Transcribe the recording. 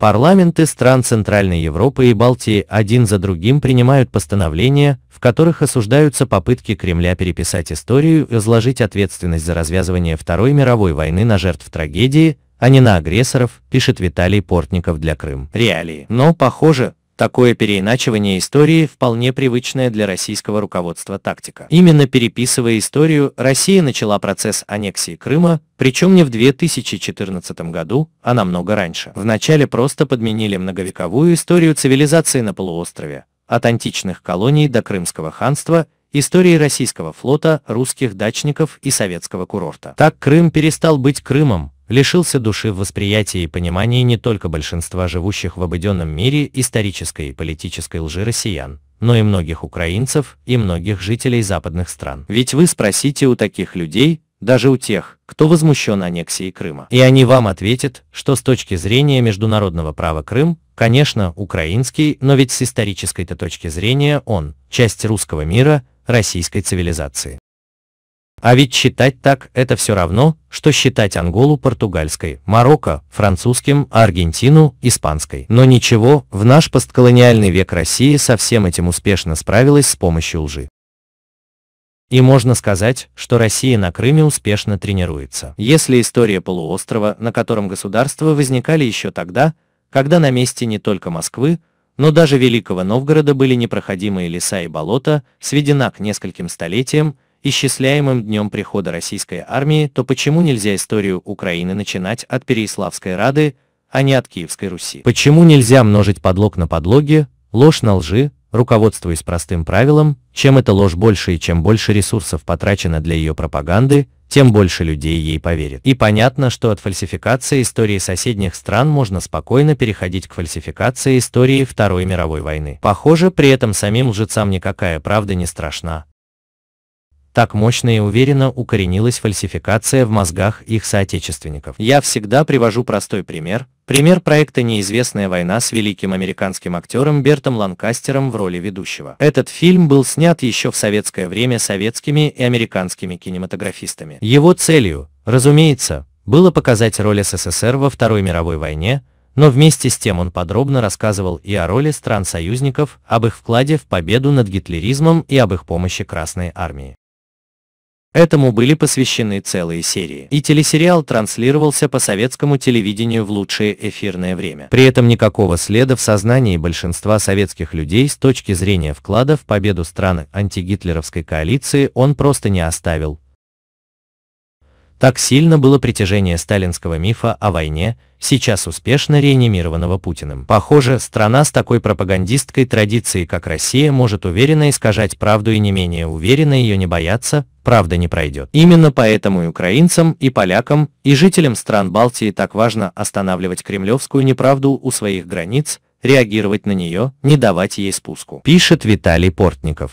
Парламенты стран Центральной Европы и Балтии один за другим принимают постановления, в которых осуждаются попытки Кремля переписать историю и изложить ответственность за развязывание Второй мировой войны на жертв трагедии, а не на агрессоров, пишет Виталий Портников для Крым. Реалии. Но, похоже, Такое переиначивание истории вполне привычная для российского руководства тактика. Именно переписывая историю, Россия начала процесс аннексии Крыма, причем не в 2014 году, а намного раньше. Вначале просто подменили многовековую историю цивилизации на полуострове, от античных колоний до Крымского ханства истории российского флота, русских дачников и советского курорта. Так Крым перестал быть Крымом, лишился души в восприятии и понимании не только большинства живущих в обыденном мире исторической и политической лжи россиян, но и многих украинцев и многих жителей западных стран. Ведь вы спросите у таких людей, даже у тех, кто возмущен аннексией Крыма. И они вам ответят, что с точки зрения международного права Крым, конечно, украинский, но ведь с исторической-то точки зрения он, часть русского мира, российской цивилизации. А ведь считать так – это все равно, что считать Анголу португальской, Марокко, французским, Аргентину – испанской. Но ничего, в наш постколониальный век России со всем этим успешно справилась с помощью лжи. И можно сказать, что Россия на Крыме успешно тренируется. Если история полуострова, на котором государства возникали еще тогда, когда на месте не только Москвы, но даже Великого Новгорода были непроходимые леса и болота, сведена к нескольким столетиям, исчисляемым днем прихода российской армии, то почему нельзя историю Украины начинать от Переяславской Рады, а не от Киевской Руси? Почему нельзя множить подлог на подлоге, ложь на лжи, руководствуясь простым правилом, чем эта ложь больше и чем больше ресурсов потрачено для ее пропаганды, тем больше людей ей поверит. И понятно, что от фальсификации истории соседних стран можно спокойно переходить к фальсификации истории Второй мировой войны. Похоже, при этом самим лжецам никакая правда не страшна, так мощно и уверенно укоренилась фальсификация в мозгах их соотечественников. Я всегда привожу простой пример. Пример проекта «Неизвестная война» с великим американским актером Бертом Ланкастером в роли ведущего. Этот фильм был снят еще в советское время советскими и американскими кинематографистами. Его целью, разумеется, было показать роль СССР во Второй мировой войне, но вместе с тем он подробно рассказывал и о роли стран-союзников, об их вкладе в победу над гитлеризмом и об их помощи Красной Армии. Этому были посвящены целые серии, и телесериал транслировался по советскому телевидению в лучшее эфирное время. При этом никакого следа в сознании большинства советских людей с точки зрения вклада в победу страны антигитлеровской коалиции он просто не оставил, так сильно было притяжение сталинского мифа о войне, сейчас успешно реанимированного Путиным. Похоже, страна с такой пропагандистской традицией, как Россия, может уверенно искажать правду и не менее уверенно ее не бояться, правда не пройдет. Именно поэтому и украинцам, и полякам, и жителям стран Балтии так важно останавливать кремлевскую неправду у своих границ, реагировать на нее, не давать ей спуску. Пишет Виталий Портников.